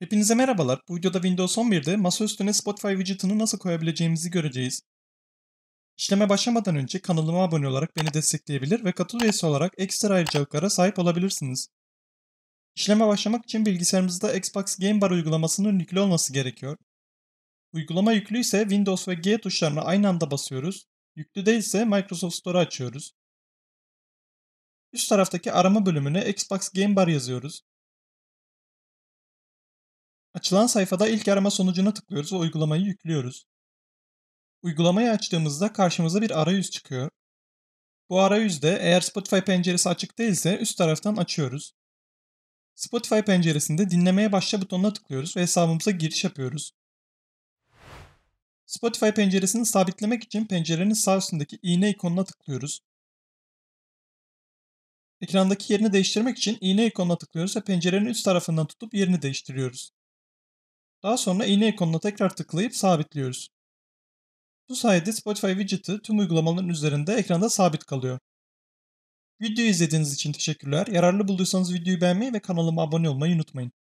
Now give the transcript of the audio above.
Hepinize merhabalar. Bu videoda Windows 11'de masa üstüne Spotify widget'ını nasıl koyabileceğimizi göreceğiz. İşleme başlamadan önce kanalıma abone olarak beni destekleyebilir ve katıl üyesi olarak ekstra ayrıcalıklara sahip olabilirsiniz. İşleme başlamak için bilgisayarımızda Xbox Game Bar uygulamasının yüklü olması gerekiyor. Uygulama yüklü ise Windows ve G tuşlarını aynı anda basıyoruz. Yüklü değilse Microsoft Store'u açıyoruz. Üst taraftaki arama bölümüne Xbox Game Bar yazıyoruz. Açılan sayfada ilk arama sonucuna tıklıyoruz ve uygulamayı yüklüyoruz. Uygulamayı açtığımızda karşımıza bir arayüz çıkıyor. Bu arayüzde eğer Spotify penceresi açık değilse üst taraftan açıyoruz. Spotify penceresinde dinlemeye başla butonuna tıklıyoruz ve hesabımıza giriş yapıyoruz. Spotify penceresini sabitlemek için pencerenin sağ üstündeki iğne ikonuna tıklıyoruz. Ekrandaki yerini değiştirmek için iğne ikonuna tıklıyoruz ve pencerenin üst tarafından tutup yerini değiştiriyoruz. Daha sonra iğne ikonuna tekrar tıklayıp sabitliyoruz. Bu sayede Spotify widget'ı tüm uygulamaların üzerinde ekranda sabit kalıyor. Videoyu izlediğiniz için teşekkürler. Yararlı bulduysanız videoyu beğenmeyi ve kanalıma abone olmayı unutmayın.